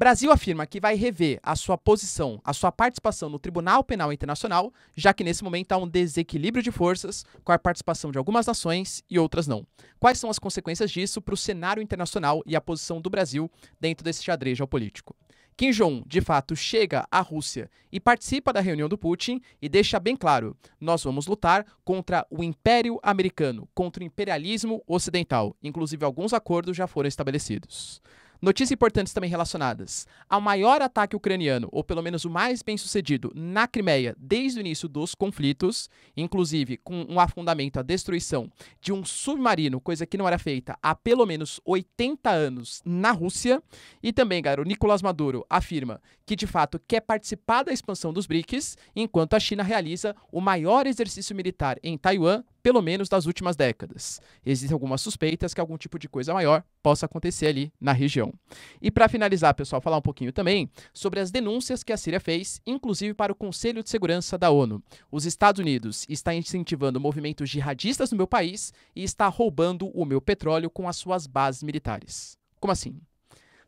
Brasil afirma que vai rever a sua posição, a sua participação no Tribunal Penal Internacional, já que nesse momento há um desequilíbrio de forças com a participação de algumas nações e outras não. Quais são as consequências disso para o cenário internacional e a posição do Brasil dentro desse xadrez geopolítico? Kim Jong, de fato, chega à Rússia e participa da reunião do Putin e deixa bem claro: nós vamos lutar contra o império americano, contra o imperialismo ocidental. Inclusive, alguns acordos já foram estabelecidos. Notícias importantes também relacionadas ao maior ataque ucraniano, ou pelo menos o mais bem sucedido, na Crimeia desde o início dos conflitos, inclusive com um afundamento, a destruição de um submarino, coisa que não era feita há pelo menos 80 anos na Rússia. E também, cara, o Nicolás Maduro afirma que de fato quer participar da expansão dos BRICS, enquanto a China realiza o maior exercício militar em Taiwan pelo menos das últimas décadas. Existem algumas suspeitas que algum tipo de coisa maior possa acontecer ali na região. E para finalizar, pessoal, falar um pouquinho também sobre as denúncias que a Síria fez, inclusive para o Conselho de Segurança da ONU. Os Estados Unidos está incentivando movimentos jihadistas no meu país e está roubando o meu petróleo com as suas bases militares. Como assim?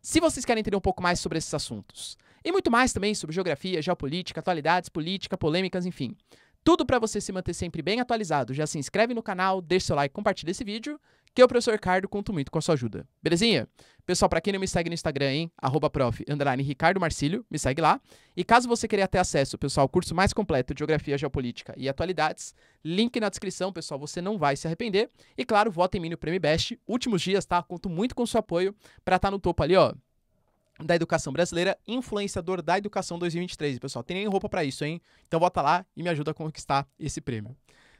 Se vocês querem entender um pouco mais sobre esses assuntos, e muito mais também sobre geografia, geopolítica, atualidades, política, polêmicas, enfim. Tudo para você se manter sempre bem atualizado. Já se inscreve no canal, deixa seu like, compartilha esse vídeo, que eu, professor Ricardo, conto muito com a sua ajuda. Belezinha? Pessoal, para quem não me segue no Instagram, hein? Arroba prof, Ricardo Marcílio, me segue lá. E caso você queira ter acesso, pessoal, ao curso mais completo de Geografia, Geopolítica e Atualidades, link na descrição, pessoal, você não vai se arrepender. E claro, vota em mim no Prêmio Best, últimos dias, tá? Conto muito com o seu apoio para estar tá no topo ali, ó, da educação brasileira, influenciador da educação 2023. Pessoal, tem nem roupa para isso, hein? Então volta lá e me ajuda a conquistar esse prêmio.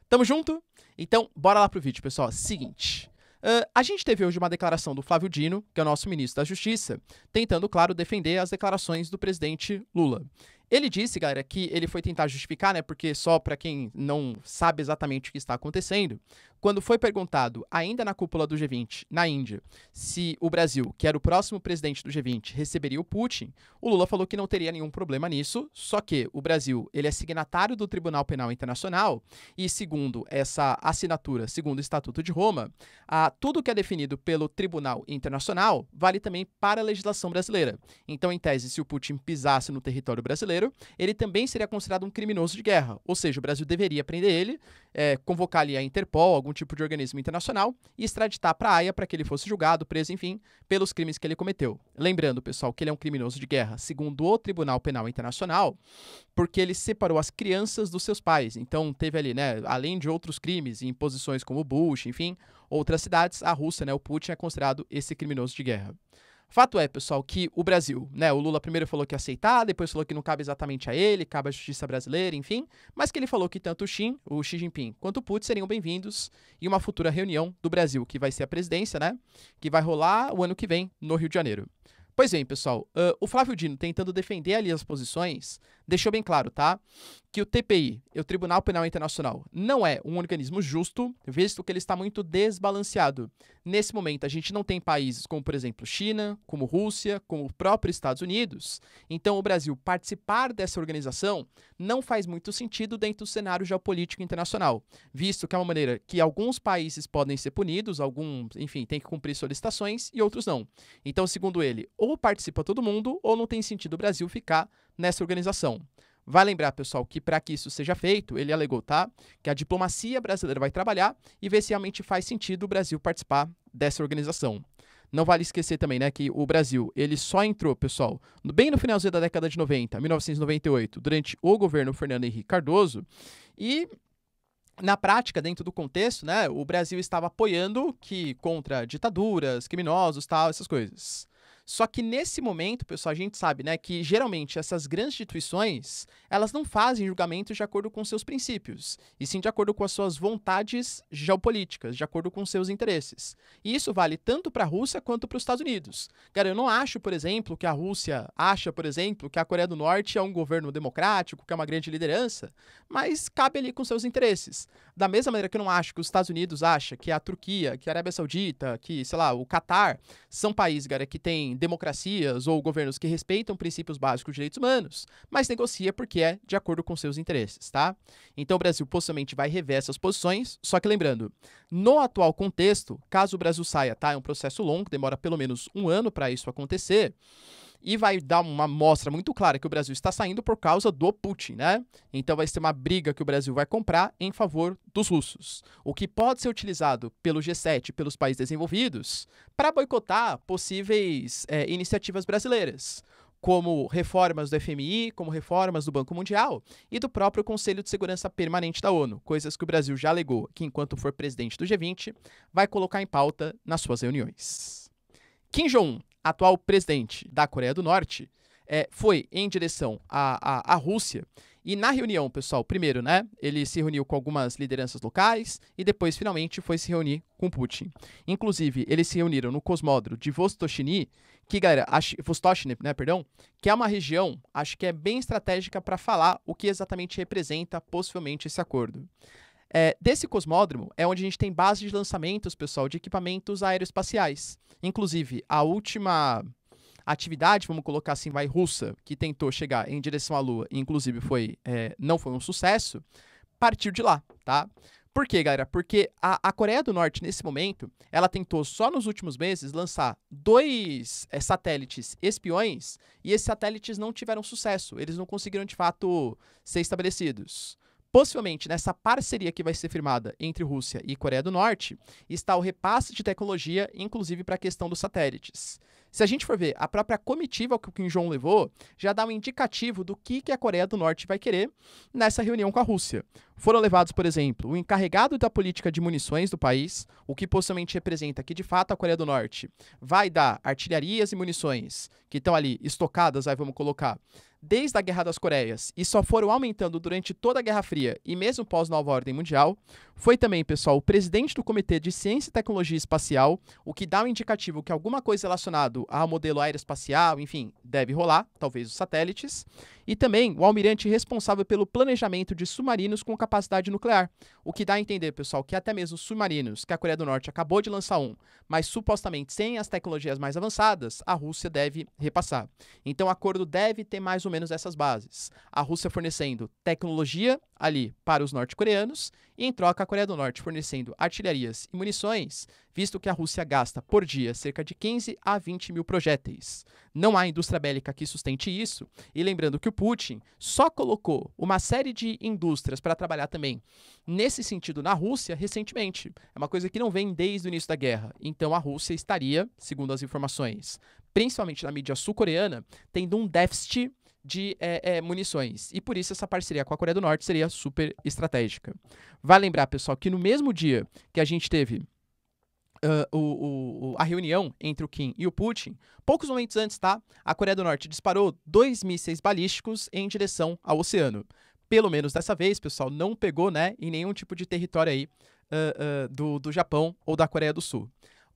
Tamo junto? Então, bora lá pro vídeo, pessoal. Seguinte. Uh, a gente teve hoje uma declaração do Flávio Dino, que é o nosso ministro da Justiça, tentando, claro, defender as declarações do presidente Lula. Ele disse, galera, que ele foi tentar justificar, né? Porque só para quem não sabe exatamente o que está acontecendo, quando foi perguntado, ainda na cúpula do G20, na Índia, se o Brasil, que era o próximo presidente do G20, receberia o Putin, o Lula falou que não teria nenhum problema nisso, só que o Brasil, ele é signatário do Tribunal Penal Internacional e segundo essa assinatura, segundo o Estatuto de Roma, a, tudo que é definido pelo Tribunal Internacional vale também para a legislação brasileira. Então, em tese, se o Putin pisasse no território brasileiro, ele também seria considerado um criminoso de guerra, ou seja, o Brasil deveria prender ele, é, convocar ali a Interpol, algum algum tipo de organismo internacional e extraditar para a Haia para que ele fosse julgado, preso, enfim, pelos crimes que ele cometeu. Lembrando, pessoal, que ele é um criminoso de guerra, segundo o Tribunal Penal Internacional, porque ele separou as crianças dos seus pais. Então teve ali, né, além de outros crimes em posições como Bush, enfim, outras cidades, a Rússia, né, o Putin é considerado esse criminoso de guerra. Fato é, pessoal, que o Brasil, né? O Lula primeiro falou que ia aceitar, depois falou que não cabe exatamente a ele, cabe à justiça brasileira, enfim. Mas que ele falou que tanto o Xi, o Xi Jinping, quanto o Putin seriam bem-vindos em uma futura reunião do Brasil, que vai ser a presidência, né? Que vai rolar o ano que vem no Rio de Janeiro. Pois bem, pessoal, uh, o Flávio Dino, tentando defender ali as posições, deixou bem claro, tá? que o TPI, o Tribunal Penal Internacional, não é um organismo justo, visto que ele está muito desbalanceado. Nesse momento, a gente não tem países como, por exemplo, China, como Rússia, como o próprio Estados Unidos. Então, o Brasil participar dessa organização não faz muito sentido dentro do cenário geopolítico internacional, visto que é uma maneira que alguns países podem ser punidos, alguns, enfim, têm que cumprir solicitações e outros não. Então, segundo ele, ou participa todo mundo, ou não tem sentido o Brasil ficar nessa organização. Vai lembrar, pessoal, que para que isso seja feito, ele alegou, tá? Que a diplomacia brasileira vai trabalhar e ver se realmente faz sentido o Brasil participar dessa organização. Não vale esquecer também, né, que o Brasil, ele só entrou, pessoal, bem no finalzinho da década de 90, 1998, durante o governo Fernando Henrique Cardoso, e na prática, dentro do contexto, né, o Brasil estava apoiando que contra ditaduras, criminosos, tal, essas coisas. Só que nesse momento, pessoal, a gente sabe, né, que geralmente essas grandes instituições, elas não fazem julgamentos de acordo com seus princípios, e sim de acordo com as suas vontades geopolíticas, de acordo com seus interesses. E isso vale tanto para a Rússia quanto para os Estados Unidos. Cara, eu não acho, por exemplo, que a Rússia acha, por exemplo, que a Coreia do Norte é um governo democrático, que é uma grande liderança, mas cabe ali com seus interesses. Da mesma maneira que eu não acho que os Estados Unidos acha que a Turquia, que a Arábia Saudita, que, sei lá, o Catar são países, cara, que têm democracias ou governos que respeitam princípios básicos de direitos humanos, mas negocia porque é de acordo com seus interesses, tá? Então o Brasil possivelmente vai rever essas posições, só que lembrando, no atual contexto, caso o Brasil saia, tá? É um processo longo, demora pelo menos um ano para isso acontecer e vai dar uma mostra muito clara que o Brasil está saindo por causa do Putin, né? Então vai ser uma briga que o Brasil vai comprar em favor dos russos, o que pode ser utilizado pelo G7, pelos países desenvolvidos, para boicotar possíveis é, iniciativas brasileiras como reformas do FMI, como reformas do Banco Mundial e do próprio Conselho de Segurança Permanente da ONU, coisas que o Brasil já alegou que, enquanto for presidente do G20, vai colocar em pauta nas suas reuniões. Kim Jong-un atual presidente da Coreia do Norte, é, foi em direção à, à, à Rússia. E na reunião, pessoal, primeiro, né, ele se reuniu com algumas lideranças locais e depois, finalmente, foi se reunir com Putin. Inclusive, eles se reuniram no cosmódromo de Vostochny, que, galera, acho, Vostochny, né, perdão, que é uma região, acho que é bem estratégica para falar o que exatamente representa, possivelmente, esse acordo. É, desse cosmódromo é onde a gente tem base de lançamentos, pessoal, de equipamentos aeroespaciais. Inclusive, a última atividade, vamos colocar assim, vai russa, que tentou chegar em direção à Lua, e inclusive foi, é, não foi um sucesso, partiu de lá, tá? Por quê, galera? Porque a, a, Coreia do Norte, nesse momento, ela tentou só nos últimos meses lançar dois é, satélites espiões e esses satélites não tiveram sucesso. Eles não conseguiram, de fato, ser estabelecidos. Possivelmente, nessa parceria que vai ser firmada entre Rússia e Coreia do Norte, está o repasse de tecnologia, inclusive para a questão dos satélites. Se a gente for ver a própria comitiva que o Kim Jong levou, já dá um indicativo do que, que a Coreia do Norte vai querer nessa reunião com a Rússia. Foram levados, por exemplo, o encarregado da política de munições do país, o que possivelmente representa que, de fato, a Coreia do Norte vai dar artilharias e munições que estão ali estocadas, aí vamos colocar, desde a Guerra das Coreias e só foram aumentando durante toda a Guerra Fria e mesmo pós Nova Ordem Mundial, foi também, pessoal, o presidente do Comitê de Ciência e Tecnologia Espacial, o que dá o um indicativo que alguma coisa relacionada ao modelo aeroespacial, enfim, deve rolar, talvez os satélites, e também o almirante responsável pelo planejamento de submarinos com capacidade nuclear, o que dá a entender, pessoal, que até mesmo submarinos, que a Coreia do Norte acabou de lançar um, mas supostamente sem as tecnologias mais avançadas, a Rússia deve repassar. Então o acordo deve ter mais ou menos essas bases. A Rússia fornecendo tecnologia ali para os norte-coreanos e, em troca, a Coreia do Norte fornecendo artilharias e munições, visto que a Rússia gasta por dia cerca de 15 a 20 mil projéteis. Não há indústria bélica que sustente isso, e lembrando que o Putin só colocou uma série de indústrias para trabalhar também nesse sentido na Rússia recentemente. É uma coisa que não vem desde o início da guerra. Então a Rússia estaria, segundo as informações, principalmente na mídia sul-coreana, tendo um déficit de é, é, munições. E por isso essa parceria com a Coreia do Norte seria super estratégica. Vai lembrar, pessoal, que no mesmo dia que a gente teve uh, o, o, a reunião entre o Kim e o Putin, poucos momentos antes, tá? A Coreia do Norte disparou dois mísseis balísticos em direção ao oceano. Pelo menos dessa vez, pessoal, não pegou, né, em nenhum tipo de território aí uh, uh, do, do Japão ou da Coreia do Sul.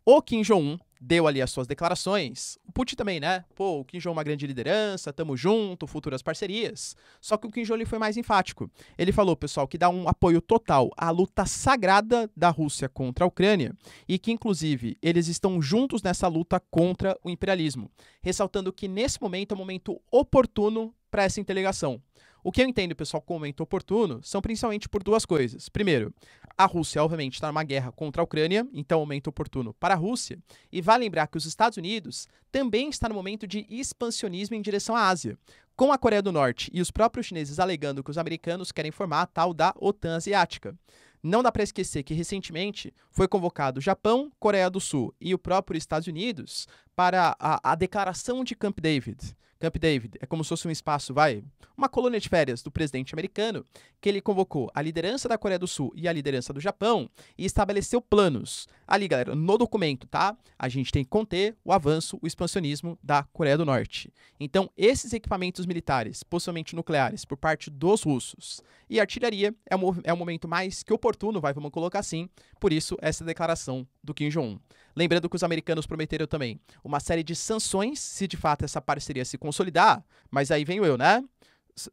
O Kim Jong-un deu ali as suas declarações. O Putin também, né? Pô, o Kim Jong é uma grande liderança, tamo junto, futuras parcerias. Só que o Kim Jong ele foi mais enfático. Ele falou, pessoal, que dá um apoio total à luta sagrada da Rússia contra a Ucrânia e que, inclusive, eles estão juntos nessa luta contra o imperialismo. Ressaltando que nesse momento é um momento oportuno para essa interligação. O que eu entendo, pessoal, como momento oportuno, são principalmente por duas coisas. Primeiro, a Rússia, obviamente, está numa guerra contra a Ucrânia, então momento oportuno para a Rússia. E vale lembrar que os Estados Unidos também está no momento de expansionismo em direção à Ásia, com a Coreia do Norte e os próprios chineses alegando que os americanos querem formar a tal da OTAN asiática. Não dá para esquecer que recentemente foi convocado Japão, Coreia do Sul e o próprio Estados Unidos para a, a declaração de Camp David, Camp David é como se fosse um espaço, vai, uma colônia de férias do presidente americano, que ele convocou a liderança da Coreia do Sul e a liderança do Japão e estabeleceu planos. Ali, galera, no documento, tá? A gente tem que conter o avanço, o expansionismo da Coreia do Norte. Então, esses equipamentos militares, possivelmente nucleares, por parte dos russos e artilharia é um, é um momento mais que oportuno, vai, vamos colocar assim. Por isso, essa declaração do Kim Jong-un. Lembrando que os americanos prometeram também uma série de sanções se de fato essa parceria se consolidar, mas aí venho eu, né?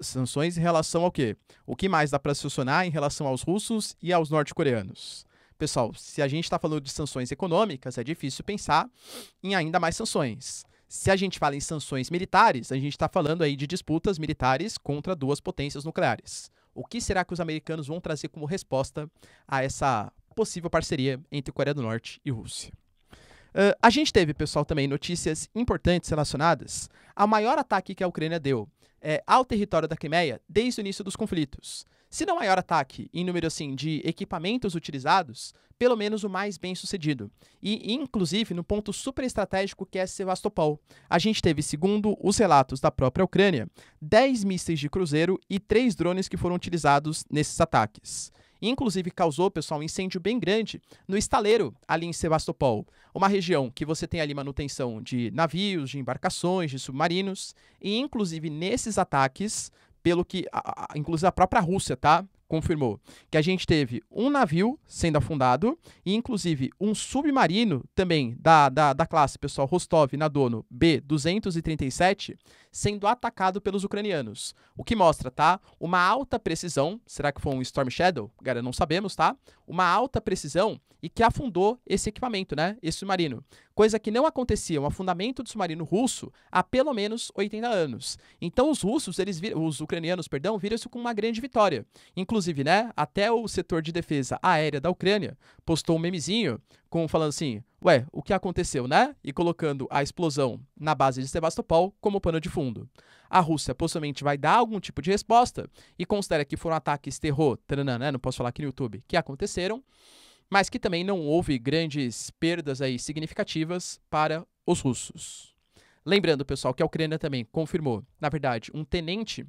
sanções em relação ao quê? O que mais dá para acionar em relação aos russos e aos norte-coreanos? Pessoal, se a gente está falando de sanções econômicas, é difícil pensar em ainda mais sanções. Se a gente fala em sanções militares, a gente está falando aí de disputas militares contra duas potências nucleares. O que será que os americanos vão trazer como resposta a essa possível parceria entre Coreia do Norte e Rússia? Uh, a gente teve, pessoal, também notícias importantes relacionadas ao maior ataque que a Ucrânia deu é, ao território da Crimeia desde o início dos conflitos. Se não é maior ataque em número assim de equipamentos utilizados, pelo menos o mais bem sucedido. E inclusive no ponto super estratégico que é Sevastopol. A gente teve, segundo os relatos da própria Ucrânia, 10 mísseis de cruzeiro e 3 drones que foram utilizados nesses ataques. Inclusive, causou, pessoal, um incêndio bem grande no estaleiro, ali em Sebastopol. Uma região que você tem ali manutenção de navios, de embarcações, de submarinos. E, inclusive, nesses ataques, pelo que, a, a, inclusive, a própria Rússia, tá? confirmou que a gente teve um navio sendo afundado e, inclusive, um submarino também da, da, da classe, pessoal, Rostov na Dono B-237, sendo atacado pelos ucranianos. O que mostra, tá? Uma alta precisão, será que foi um Storm Shadow? Cara, não sabemos, tá? Uma alta precisão e que afundou esse equipamento, né? Esse submarino. Coisa que não acontecia, um afundamento do submarino russo há pelo menos 80 anos. Então os russos, eles viram, os ucranianos, perdão, viram isso com uma grande vitória. Inclusive, né, até o setor de defesa aérea da Ucrânia postou um memezinho com falando assim, ué, o que aconteceu, né? E colocando a explosão na base de Sebastopol como pano de fundo. A Rússia possivelmente vai dar algum tipo de resposta e considera que foram ataques terror, taranã, né? Não posso falar aqui no YouTube, que aconteceram, mas que também não houve grandes perdas aí significativas para os russos. Lembrando, pessoal, que a Ucrânia também confirmou, na verdade, um tenente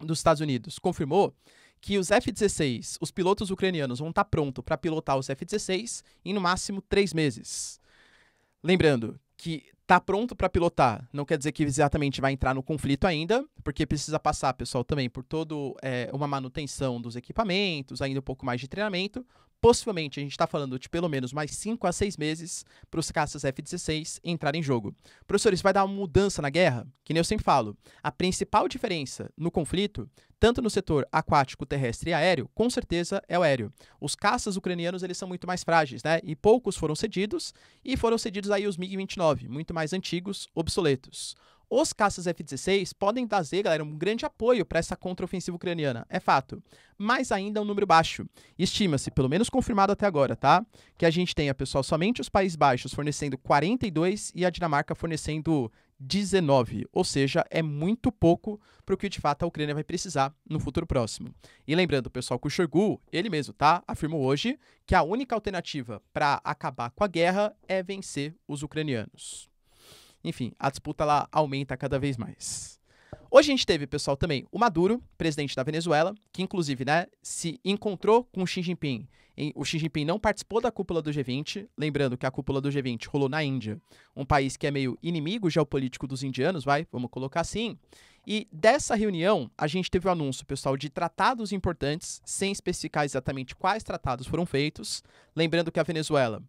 dos Estados Unidos confirmou que os F-16, os pilotos ucranianos vão estar tá prontos para pilotar os F-16 em no máximo três meses. Lembrando que tá pronto para pilotar não quer dizer que exatamente vai entrar no conflito ainda, porque precisa passar, pessoal, também por toda é, eh, uma manutenção dos equipamentos, ainda um pouco mais de treinamento, possivelmente a gente está falando de pelo menos mais 5 a 6 meses para os caças F-16 entrarem em jogo. Professor, isso vai dar uma mudança na guerra? Que nem eu sempre falo, a principal diferença no conflito, tanto no setor aquático, terrestre e aéreo, com certeza é o aéreo. Os caças ucranianos eles são muito mais frágeis, né? E poucos foram cedidos, e foram cedidos aí os MiG-29, muito mais antigos, obsoletos. Os caças F-16 podem trazer, galera, um grande apoio para essa contraofensiva ucraniana, é fato. Mas ainda é um número baixo. Estima-se, pelo menos confirmado até agora, tá? Que a gente tenha, pessoal, somente os Países Baixos fornecendo 42 e a Dinamarca fornecendo 19, ou seja, é muito pouco para o que de fato a Ucrânia vai precisar no futuro próximo. E lembrando, pessoal, que o Shogu ele mesmo, tá, afirmou hoje que a única alternativa para acabar com a guerra é vencer os ucranianos. Enfim, a disputa lá aumenta cada vez mais. Hoje a gente teve, pessoal, também o Maduro, presidente da Venezuela, que inclusive né, se encontrou com o Xi Jinping. O Xi Jinping não participou da cúpula do G20, lembrando que a cúpula do G20 rolou na Índia, um país que é meio inimigo geopolítico dos indianos, vai, vamos colocar assim. E dessa reunião, a gente teve o um anúncio, pessoal, de tratados importantes, sem especificar exatamente quais tratados foram feitos. Lembrando que a Venezuela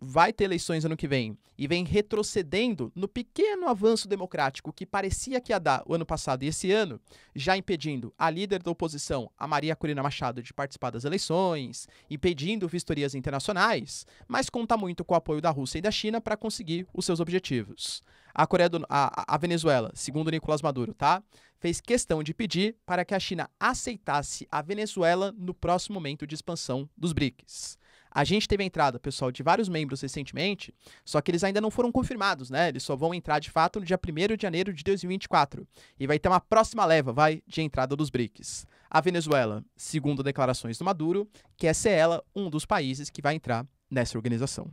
vai ter eleições ano que vem e vem retrocedendo no pequeno avanço democrático que parecia que ia dar o ano passado e esse ano, já impedindo a líder da oposição, a Maria Corina Machado, de participar das eleições, impedindo vistorias internacionais, mas conta muito com o apoio da Rússia e da China para conseguir os seus objetivos. A Coreia do, a, a Venezuela, segundo Nicolás Maduro, tá? fez questão de pedir para que a China aceitasse a Venezuela no próximo momento de expansão dos BRICS. A gente teve a entrada, pessoal, de vários membros recentemente, só que eles ainda não foram confirmados, né? Eles só vão entrar de fato no dia 1 de janeiro de 2024. E vai ter uma próxima leva, vai, de entrada dos BRICS. A Venezuela, segundo declarações do Maduro, quer ser ela um dos países que vai entrar nessa organização.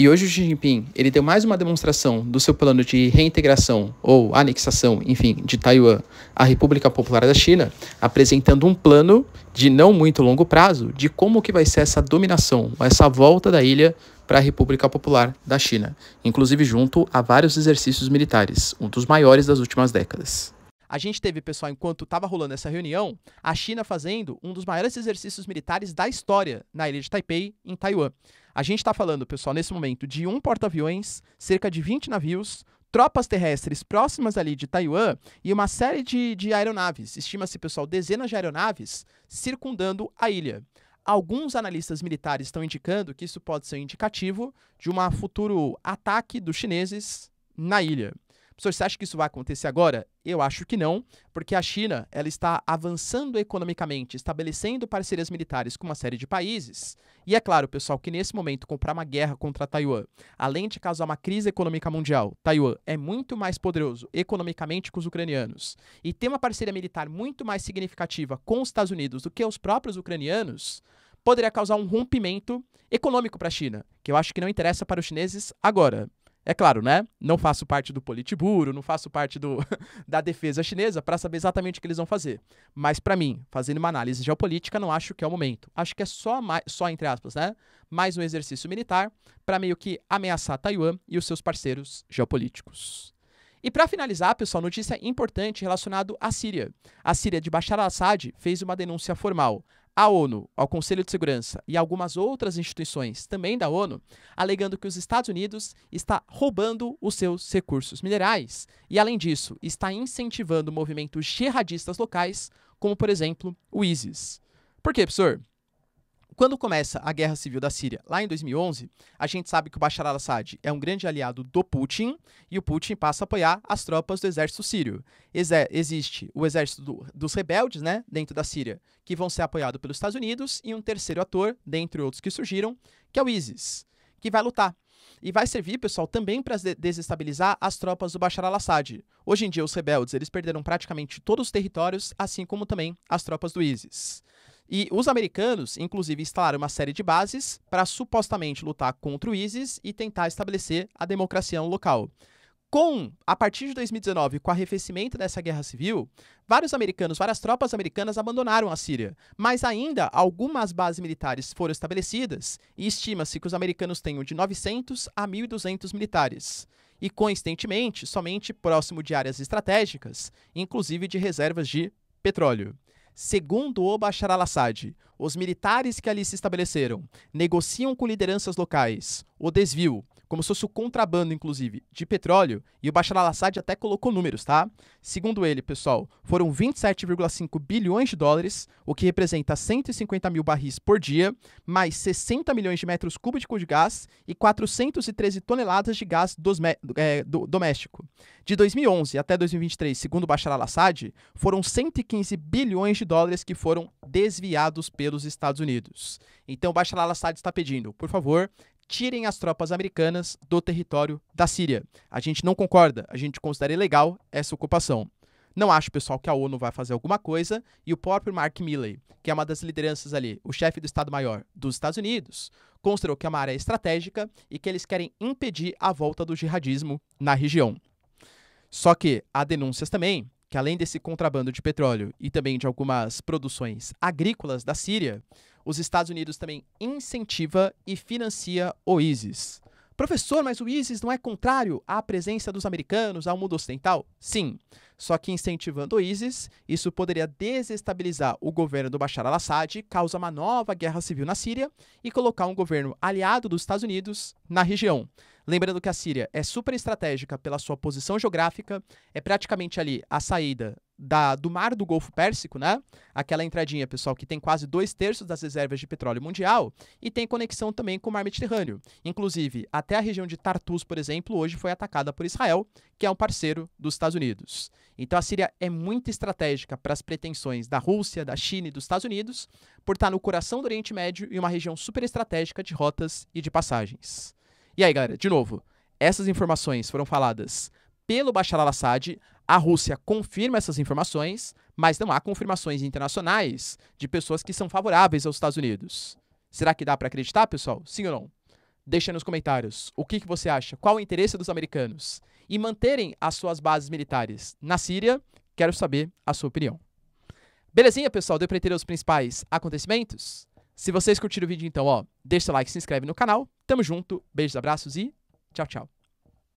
E hoje o Xi Jinping, ele deu mais uma demonstração do seu plano de reintegração ou anexação, enfim, de Taiwan à República Popular da China, apresentando um plano de não muito longo prazo de como que vai ser essa dominação, essa volta da ilha para a República Popular da China, inclusive junto a vários exercícios militares, um dos maiores das últimas décadas. A gente teve, pessoal, enquanto estava rolando essa reunião, a China fazendo um dos maiores exercícios militares da história na ilha de Taipei, em Taiwan. A gente está falando, pessoal, nesse momento, de um porta-aviões, cerca de 20 navios, tropas terrestres próximas ali de Taiwan e uma série de, de aeronaves. Estima-se, pessoal, dezenas de aeronaves circundando a ilha. Alguns analistas militares estão indicando que isso pode ser indicativo de um futuro ataque dos chineses na ilha. Professor, você acha que isso vai acontecer agora? Eu acho que não, porque a China ela está avançando economicamente, estabelecendo parcerias militares com uma série de países. E é claro, pessoal, que nesse momento comprar uma guerra contra Taiwan, além de causar uma crise econômica mundial, Taiwan é muito mais poderoso economicamente que os ucranianos e ter uma parceria militar muito mais significativa com os Estados Unidos do que os próprios ucranianos poderia causar um rompimento econômico para a China, que eu acho que não interessa para os chineses agora. É claro, né? Não faço parte do Politburo, não faço parte do, da defesa chinesa para saber exatamente o que eles vão fazer. Mas para mim, fazendo uma análise geopolítica, não acho que é o momento. Acho que é só mais, só entre aspas, né? Mais um exercício militar para meio que ameaçar Taiwan e os seus parceiros geopolíticos. E para finalizar, pessoal, notícia importante relacionada à Síria. A Síria de Bashar al-Assad fez uma denúncia formal à ONU, ao Conselho de Segurança e algumas outras instituições também da ONU, alegando que os Estados Unidos está roubando os seus recursos minerais e, além disso, está incentivando movimentos jihadistas locais, como por exemplo o ISIS. Por quê, professor? Quando começa a guerra civil da Síria, lá em 2011, a gente sabe que o Bashar al-Assad é um grande aliado do Putin e o Putin passa a apoiar as tropas do exército sírio. Exer existe o exército do, dos rebeldes, né, dentro da Síria, que vão ser apoiados pelos Estados Unidos e um terceiro ator, dentre outros que surgiram, que é o ISIS, que vai lutar e vai servir, pessoal, também para desestabilizar as tropas do Bashar al-Assad. Hoje em dia, os rebeldes eles perderam praticamente todos os territórios, assim como também as tropas do ISIS. E os americanos, inclusive, instalaram uma série de bases para supostamente lutar contra o ISIS e tentar estabelecer a democracia no local. Com, a partir de 2019, com o arrefecimento dessa guerra civil, vários americanos, várias tropas americanas abandonaram a Síria, mas ainda algumas bases militares foram estabelecidas e estima-se que os americanos tenham de 900 a 1.200 militares e, coincidentemente, somente próximo de áreas estratégicas, inclusive de reservas de petróleo. Segundo o Bashar al-Assad, os militares que ali se estabeleceram negociam com lideranças locais o desvio, como se fosse o contrabando, inclusive, de petróleo, e o Bashar al-Assad até colocou números, tá? Segundo ele, pessoal, foram 27,5 bilhões de dólares, o que representa 150 mil barris por dia, mais 60 milhões de metros cúbicos de gás e 413 toneladas de gás é, do, doméstico. De 2011 até 2023, segundo Bashar al-Assad, foram 115 bilhões de dólares que foram desviados pelos Estados Unidos. Então, Bashar al-Assad está pedindo, por favor, tirem as tropas americanas do território da Síria. A gente não concorda, a gente considera ilegal essa ocupação. Não acho, pessoal, que a ONU vai fazer alguma coisa e o próprio Mark Milley, que é uma das lideranças ali, o chefe do Estado-Maior dos Estados Unidos, considerou que é uma área estratégica e que eles querem impedir a volta do jihadismo na região. Só que há denúncias também que além desse contrabando de petróleo e também de algumas produções agrícolas da Síria, os Estados Unidos também incentiva e financia o ISIS. Professor, mas o ISIS não é contrário à presença dos americanos ao mundo ocidental? Sim. Só que incentivando o ISIS, isso poderia desestabilizar o governo do Bashar al-Assad, causar uma nova guerra civil na Síria e colocar um governo aliado dos Estados Unidos na região. Lembrando que a Síria é super estratégica pela sua posição geográfica, é praticamente ali a saída da, do mar do Golfo Pérsico, né? Aquela entradinha, pessoal, que tem quase dois terços das reservas de petróleo mundial e tem conexão também com o mar Mediterrâneo. Inclusive, até a região de Tartus, por exemplo, hoje foi atacada por Israel, que é um parceiro dos Estados Unidos. Então a Síria é muito estratégica para as pretensões da Rússia, da China e dos Estados Unidos, por estar no coração do Oriente Médio e uma região super estratégica de rotas e de passagens. E aí, galera, de novo, essas informações foram faladas pelo Bashar al-Assad, a Rússia confirma essas informações, mas não há confirmações internacionais de pessoas que são favoráveis aos Estados Unidos. Será que dá para acreditar, pessoal? Sim ou não? Deixa nos comentários o que, que você acha, qual o interesse dos americanos em manterem as suas bases militares na Síria. Quero saber a sua opinião. Belezinha, pessoal? Deu para entender os principais acontecimentos? Se vocês curtiram o vídeo, então, ó, deixa o like, se inscreve no canal. Tamo junto, beijos, abraços e tchau, tchau.